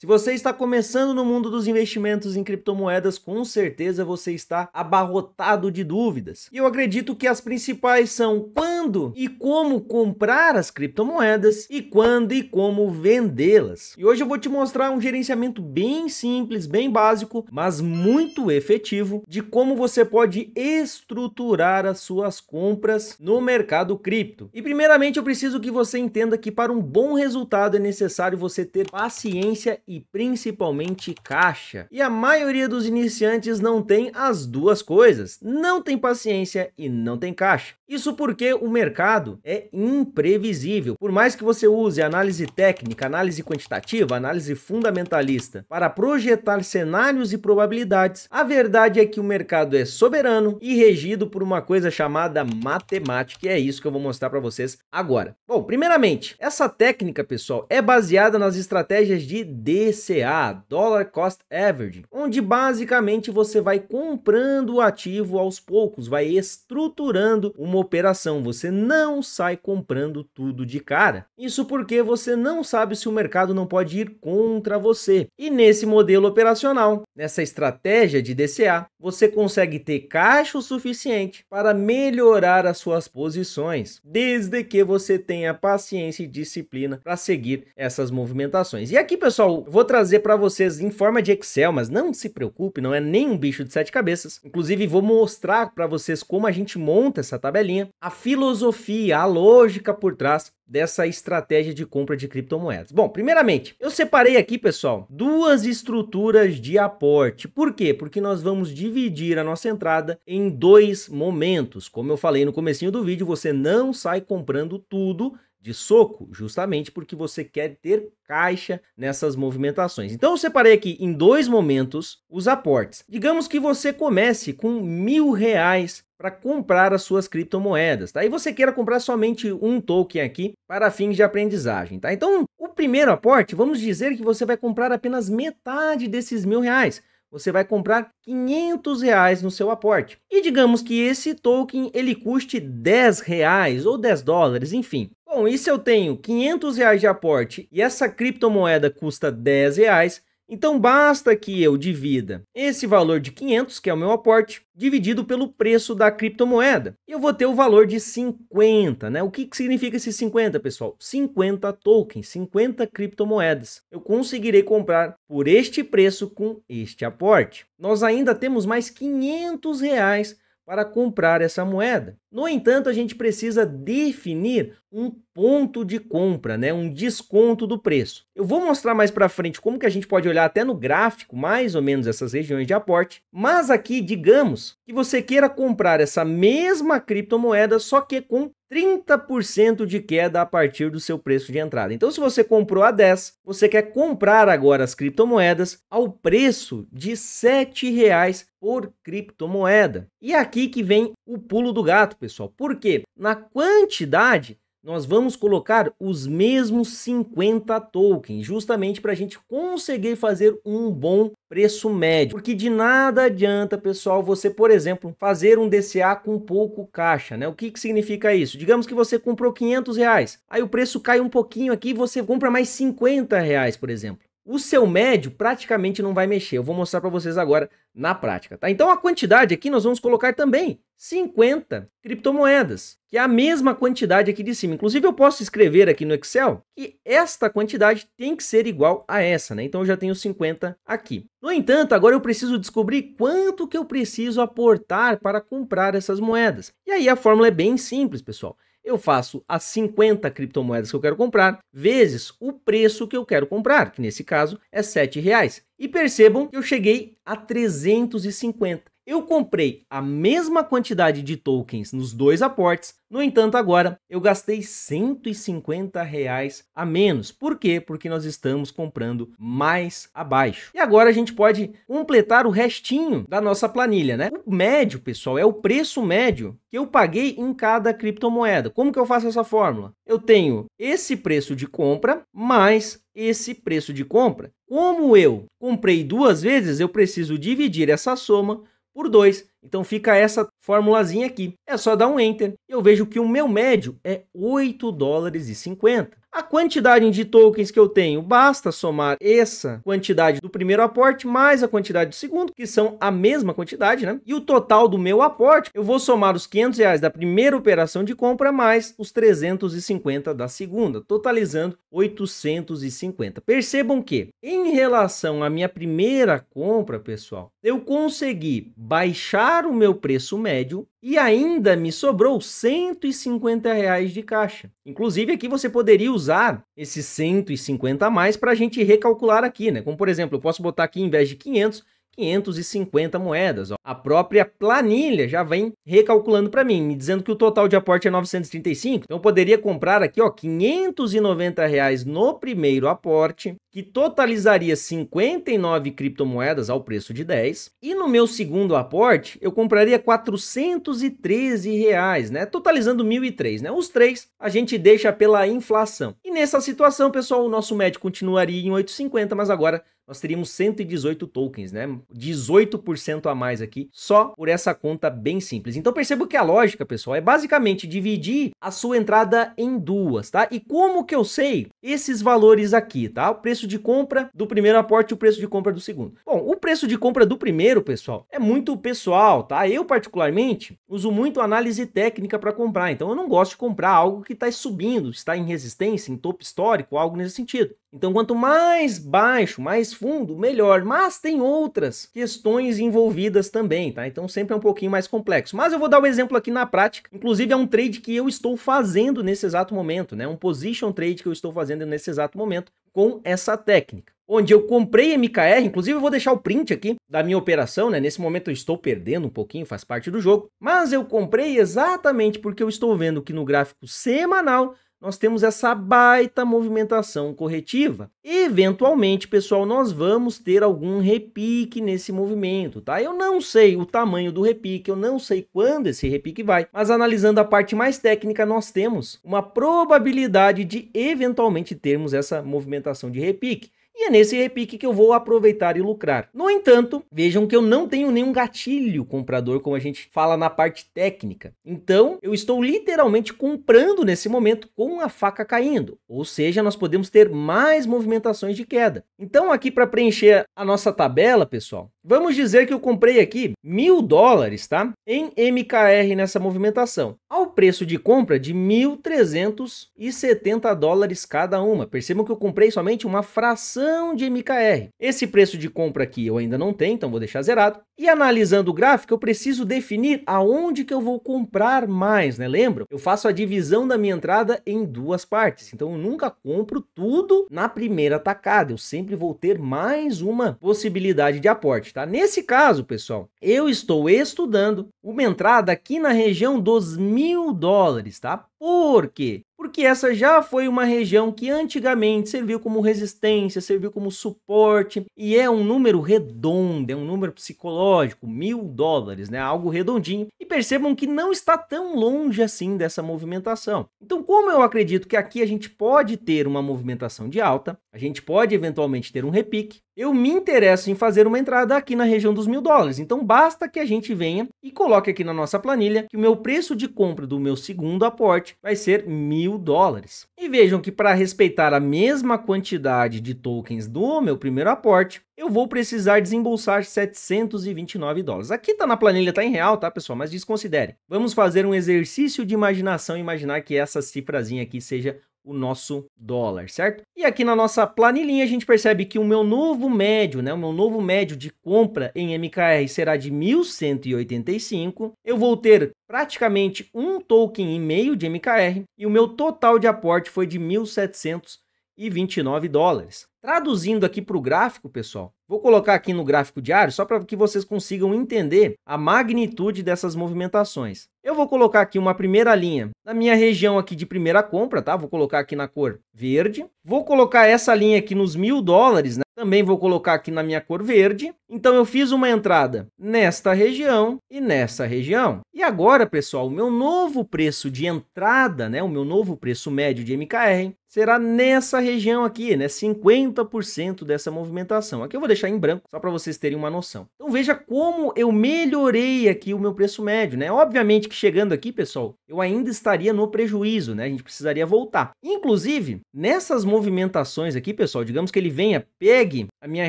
Se você está começando no mundo dos investimentos em criptomoedas, com certeza você está abarrotado de dúvidas. E eu acredito que as principais são quando e como comprar as criptomoedas e quando e como vendê-las. E hoje eu vou te mostrar um gerenciamento bem simples, bem básico, mas muito efetivo de como você pode estruturar as suas compras no mercado cripto. E primeiramente eu preciso que você entenda que para um bom resultado é necessário você ter paciência e principalmente caixa. E a maioria dos iniciantes não tem as duas coisas, não tem paciência e não tem caixa. Isso porque o mercado é imprevisível. Por mais que você use análise técnica, análise quantitativa, análise fundamentalista para projetar cenários e probabilidades, a verdade é que o mercado é soberano e regido por uma coisa chamada matemática, e é isso que eu vou mostrar para vocês agora. Bom, primeiramente, essa técnica, pessoal, é baseada nas estratégias de DCA, Dollar Cost Average, onde basicamente você vai comprando o ativo aos poucos, vai estruturando uma operação, você não sai comprando tudo de cara. Isso porque você não sabe se o mercado não pode ir contra você. E nesse modelo operacional, nessa estratégia de DCA, você consegue ter caixa o suficiente para melhorar as suas posições, desde que você tenha paciência e disciplina para seguir essas movimentações. E aqui, pessoal, vou trazer para vocês em forma de Excel, mas não se preocupe, não é nem um bicho de sete cabeças. Inclusive, vou mostrar para vocês como a gente monta essa tabelinha, a filosofia, a lógica por trás dessa estratégia de compra de criptomoedas. Bom, primeiramente, eu separei aqui, pessoal, duas estruturas de aporte. Por quê? Porque nós vamos dividir a nossa entrada em dois momentos. Como eu falei no comecinho do vídeo, você não sai comprando tudo de soco, justamente porque você quer ter caixa nessas movimentações. Então eu separei aqui em dois momentos os aportes. Digamos que você comece com mil reais para comprar as suas criptomoedas, tá? E você queira comprar somente um token aqui para fins de aprendizagem, tá? Então o primeiro aporte, vamos dizer que você vai comprar apenas metade desses mil reais você vai comprar 500 reais no seu aporte. E digamos que esse token ele custe 10 reais ou 10 dólares, enfim. Bom, e se eu tenho 500 reais de aporte e essa criptomoeda custa 10 reais, então basta que eu divida esse valor de 500, que é o meu aporte, dividido pelo preço da criptomoeda. Eu vou ter o valor de 50, né? O que, que significa esse 50, pessoal? 50 tokens, 50 criptomoedas. Eu conseguirei comprar por este preço com este aporte. Nós ainda temos mais 500 reais para comprar essa moeda. No entanto, a gente precisa definir um ponto de compra, né, um desconto do preço. Eu vou mostrar mais para frente como que a gente pode olhar até no gráfico mais ou menos essas regiões de aporte, mas aqui digamos que você queira comprar essa mesma criptomoeda só que com 30% de queda a partir do seu preço de entrada. Então se você comprou a 10, você quer comprar agora as criptomoedas ao preço de R$ 7,00 por criptomoeda. E é aqui que vem o pulo do gato, pessoal. Por quê? Na quantidade nós vamos colocar os mesmos 50 tokens, justamente para a gente conseguir fazer um bom preço médio. Porque de nada adianta, pessoal, você, por exemplo, fazer um DCA com pouco caixa, né? O que, que significa isso? Digamos que você comprou 500 reais, aí o preço cai um pouquinho aqui, você compra mais 50 reais, por exemplo o seu médio praticamente não vai mexer. Eu vou mostrar para vocês agora na prática, tá? Então a quantidade aqui nós vamos colocar também 50 criptomoedas, que é a mesma quantidade aqui de cima. Inclusive eu posso escrever aqui no Excel que esta quantidade tem que ser igual a essa, né? Então eu já tenho 50 aqui. No entanto, agora eu preciso descobrir quanto que eu preciso aportar para comprar essas moedas. E aí a fórmula é bem simples, pessoal eu faço as 50 criptomoedas que eu quero comprar, vezes o preço que eu quero comprar, que nesse caso é R$ 7,00. E percebam que eu cheguei a 350. Eu comprei a mesma quantidade de tokens nos dois aportes, no entanto, agora eu gastei 150 reais a menos. Por quê? Porque nós estamos comprando mais abaixo. E agora a gente pode completar o restinho da nossa planilha, né? O médio, pessoal, é o preço médio que eu paguei em cada criptomoeda. Como que eu faço essa fórmula? Eu tenho esse preço de compra mais esse preço de compra. Como eu comprei duas vezes, eu preciso dividir essa soma por 2. Então fica essa formulazinha aqui. É só dar um enter. Eu vejo que o meu médio é 8 dólares e 50. A quantidade de tokens que eu tenho, basta somar essa quantidade do primeiro aporte mais a quantidade do segundo, que são a mesma quantidade, né? E o total do meu aporte, eu vou somar os 500 reais da primeira operação de compra mais os 350 da segunda, totalizando 850. Percebam que, em relação à minha primeira compra, pessoal, eu consegui baixar o meu preço médio e ainda me sobrou 150 reais de caixa. Inclusive, aqui você poderia usar usar esses 150 a mais para a gente recalcular aqui, né? Como, por exemplo, eu posso botar aqui, em vez de 500, 550 moedas. Ó. A própria planilha já vem recalculando para mim, me dizendo que o total de aporte é 935. Então eu poderia comprar aqui, ó, 590 reais no primeiro aporte, que totalizaria 59 criptomoedas ao preço de 10. E no meu segundo aporte, eu compraria 413 reais, né? Totalizando 1.003, né? Os três a gente deixa pela inflação. E nessa situação, pessoal, o nosso médio continuaria em 8,50, mas agora nós teríamos 118 tokens, né? 18% a mais aqui, só por essa conta bem simples. Então percebo que a lógica, pessoal, é basicamente dividir a sua entrada em duas, tá? E como que eu sei esses valores aqui, tá? O preço de compra do primeiro aporte e o preço de compra do segundo. Bom, o preço de compra do primeiro, pessoal, é muito pessoal, tá? Eu, particularmente, uso muito análise técnica para comprar, então eu não gosto de comprar algo que está subindo, está em resistência, em topo histórico, algo nesse sentido. Então, quanto mais baixo, mais fundo, melhor. Mas tem outras questões envolvidas também, tá? Então, sempre é um pouquinho mais complexo. Mas eu vou dar um exemplo aqui na prática. Inclusive, é um trade que eu estou fazendo nesse exato momento, né? Um position trade que eu estou fazendo nesse exato momento com essa técnica. Onde eu comprei MKR, inclusive eu vou deixar o print aqui da minha operação, né? Nesse momento eu estou perdendo um pouquinho, faz parte do jogo. Mas eu comprei exatamente porque eu estou vendo que no gráfico semanal nós temos essa baita movimentação corretiva. Eventualmente, pessoal, nós vamos ter algum repique nesse movimento, tá? Eu não sei o tamanho do repique, eu não sei quando esse repique vai, mas analisando a parte mais técnica, nós temos uma probabilidade de eventualmente termos essa movimentação de repique e é nesse repique que eu vou aproveitar e lucrar. No entanto, vejam que eu não tenho nenhum gatilho comprador, como a gente fala na parte técnica. Então, eu estou literalmente comprando nesse momento com a faca caindo, ou seja, nós podemos ter mais movimentações de queda. Então, aqui para preencher a nossa tabela, pessoal, Vamos dizer que eu comprei aqui mil dólares, tá? Em MKR nessa movimentação, ao preço de compra de 1.370 dólares cada uma. Percebam que eu comprei somente uma fração de MKR. Esse preço de compra aqui eu ainda não tenho, então vou deixar zerado. E analisando o gráfico, eu preciso definir aonde que eu vou comprar mais, né? Lembra? Eu faço a divisão da minha entrada em duas partes. Então eu nunca compro tudo na primeira tacada. Eu sempre vou ter mais uma possibilidade de aporte, tá? Nesse caso, pessoal, eu estou estudando uma entrada aqui na região dos mil dólares, tá? Porque que essa já foi uma região que antigamente serviu como resistência, serviu como suporte, e é um número redondo, é um número psicológico, mil dólares, né? Algo redondinho. E percebam que não está tão longe assim dessa movimentação. Então, como eu acredito que aqui a gente pode ter uma movimentação de alta, a gente pode eventualmente ter um repique, eu me interesso em fazer uma entrada aqui na região dos mil dólares. Então basta que a gente venha e coloque aqui na nossa planilha que o meu preço de compra do meu segundo aporte vai ser mil dólares. E vejam que para respeitar a mesma quantidade de tokens do meu primeiro aporte, eu vou precisar desembolsar 729 dólares. Aqui tá na planilha, tá em real, tá pessoal? Mas desconsidere. Vamos fazer um exercício de imaginação e imaginar que essa cifrazinha aqui seja o nosso dólar, certo? E aqui na nossa planilhinha a gente percebe que o meu novo médio, né, o meu novo médio de compra em MKR será de 1185. Eu vou ter praticamente um token e meio de MKR e o meu total de aporte foi de 1729 dólares. Traduzindo aqui para o gráfico, pessoal, Vou colocar aqui no gráfico diário só para que vocês consigam entender a magnitude dessas movimentações. Eu vou colocar aqui uma primeira linha na minha região aqui de primeira compra, tá? Vou colocar aqui na cor verde. Vou colocar essa linha aqui nos mil dólares, né? Também vou colocar aqui na minha cor verde. Então eu fiz uma entrada nesta região e nessa região. E agora, pessoal, o meu novo preço de entrada, né, o meu novo preço médio de MKR será nessa região aqui, né, 50% dessa movimentação. Aqui eu vou deixar deixar em branco, só para vocês terem uma noção. Então veja como eu melhorei aqui o meu preço médio, né? Obviamente que chegando aqui, pessoal, eu ainda estaria no prejuízo, né? A gente precisaria voltar. Inclusive, nessas movimentações aqui, pessoal, digamos que ele venha, pegue a minha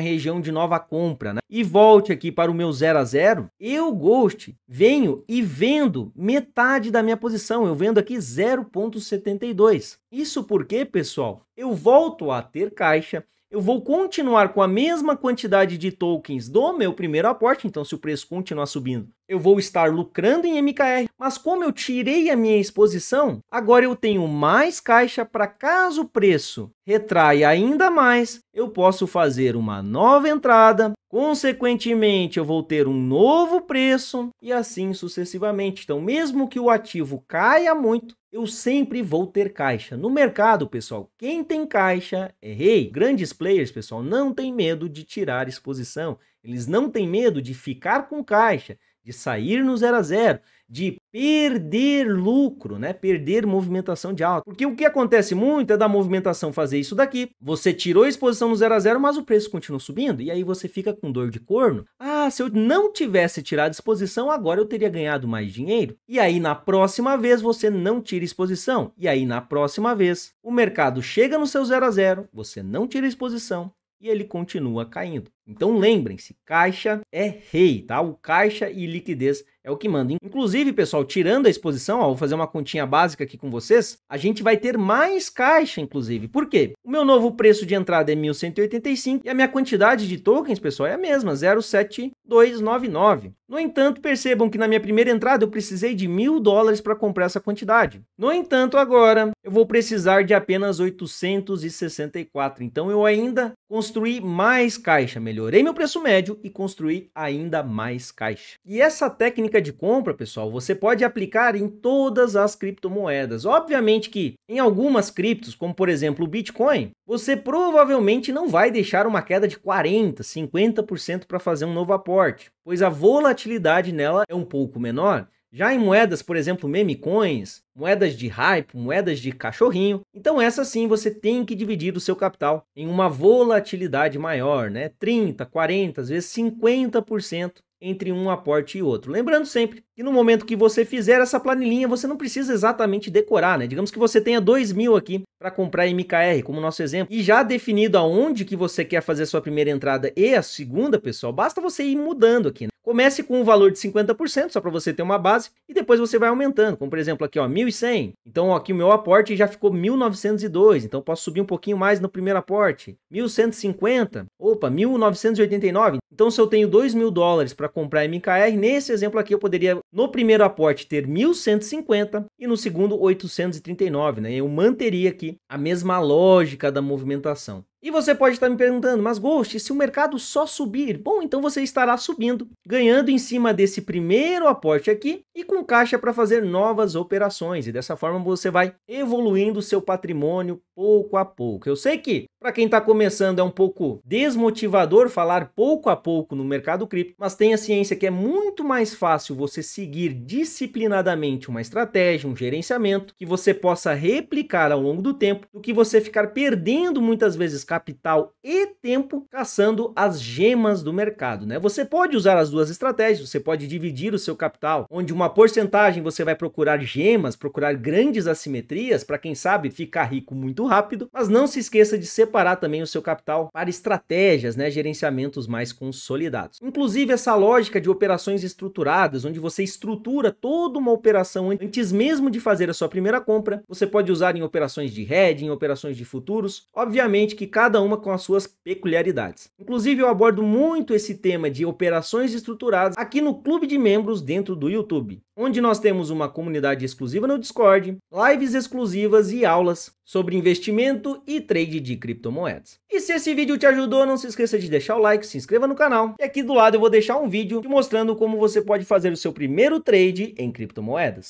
região de nova compra, né? E volte aqui para o meu 0 a 0, eu Ghost venho e vendo metade da minha posição. Eu vendo aqui 0.72. Isso porque, pessoal, eu volto a ter caixa eu vou continuar com a mesma quantidade de tokens do meu primeiro aporte, então se o preço continuar subindo, eu vou estar lucrando em MKR, mas como eu tirei a minha exposição, agora eu tenho mais caixa para caso o preço retrai ainda mais, eu posso fazer uma nova entrada, consequentemente eu vou ter um novo preço e assim sucessivamente. Então, mesmo que o ativo caia muito, eu sempre vou ter caixa. No mercado, pessoal, quem tem caixa é rei. Grandes players, pessoal, não tem medo de tirar exposição. Eles não têm medo de ficar com caixa de sair no zero a zero, de perder lucro, né? Perder movimentação de alta. Porque o que acontece muito é da movimentação fazer isso daqui. Você tirou a exposição no zero a zero, mas o preço continua subindo e aí você fica com dor de corno. Ah, se eu não tivesse tirado exposição, agora eu teria ganhado mais dinheiro. E aí na próxima vez você não tira exposição. E aí na próxima vez o mercado chega no seu zero a zero, você não tira exposição e ele continua caindo. Então lembrem-se, caixa é rei, tá? O caixa e liquidez é o que manda. Inclusive, pessoal, tirando a exposição, ó, vou fazer uma continha básica aqui com vocês, a gente vai ter mais caixa, inclusive. Por quê? O meu novo preço de entrada é 1.185 e a minha quantidade de tokens, pessoal, é a mesma, 0,7299. No entanto, percebam que na minha primeira entrada eu precisei de mil dólares para comprar essa quantidade. No entanto, agora eu vou precisar de apenas 864. Então eu ainda construí mais caixa, melhorei meu preço médio e construí ainda mais caixa. E essa técnica de compra, pessoal, você pode aplicar em todas as criptomoedas. Obviamente que em algumas criptos, como por exemplo o Bitcoin, você provavelmente não vai deixar uma queda de 40, 50% para fazer um novo aporte, pois a volatilidade nela é um pouco menor. Já em moedas, por exemplo, meme coins, moedas de hype, moedas de cachorrinho. Então essa sim você tem que dividir o seu capital em uma volatilidade maior, né? 30, 40, às vezes 50% entre um aporte e outro. Lembrando sempre e no momento que você fizer essa planilhinha, você não precisa exatamente decorar, né? Digamos que você tenha 2 mil aqui para comprar MKR, como nosso exemplo, e já definido aonde que você quer fazer a sua primeira entrada e a segunda, pessoal, basta você ir mudando aqui, né? Comece com um valor de 50%, só para você ter uma base, e depois você vai aumentando, como por exemplo aqui, ó, 1.100. Então aqui o meu aporte já ficou 1.902, então posso subir um pouquinho mais no primeiro aporte. 1.150, opa, 1.989. Então se eu tenho 2 mil dólares para comprar MKR, nesse exemplo aqui eu poderia no primeiro aporte ter 1.150 e no segundo 839, né? Eu manteria aqui a mesma lógica da movimentação. E você pode estar me perguntando, mas Ghost, se o mercado só subir, bom, então você estará subindo, ganhando em cima desse primeiro aporte aqui e com caixa para fazer novas operações. E dessa forma você vai evoluindo o seu patrimônio pouco a pouco. Eu sei que para quem está começando, é um pouco desmotivador falar pouco a pouco no mercado cripto, mas tenha ciência que é muito mais fácil você seguir disciplinadamente uma estratégia, um gerenciamento que você possa replicar ao longo do tempo, do que você ficar perdendo muitas vezes capital e tempo caçando as gemas do mercado. Né? Você pode usar as duas estratégias, você pode dividir o seu capital, onde uma porcentagem você vai procurar gemas, procurar grandes assimetrias, para quem sabe ficar rico muito rápido, mas não se esqueça de separar separar também o seu capital para estratégias, né, gerenciamentos mais consolidados. Inclusive essa lógica de operações estruturadas, onde você estrutura toda uma operação antes mesmo de fazer a sua primeira compra, você pode usar em operações de hedge, em operações de futuros, obviamente que cada uma com as suas peculiaridades. Inclusive eu abordo muito esse tema de operações estruturadas aqui no clube de membros dentro do YouTube, onde nós temos uma comunidade exclusiva no Discord, lives exclusivas e aulas sobre investimento e trade de cripto criptomoedas. E se esse vídeo te ajudou, não se esqueça de deixar o like, se inscreva no canal. E aqui do lado eu vou deixar um vídeo te mostrando como você pode fazer o seu primeiro trade em criptomoedas.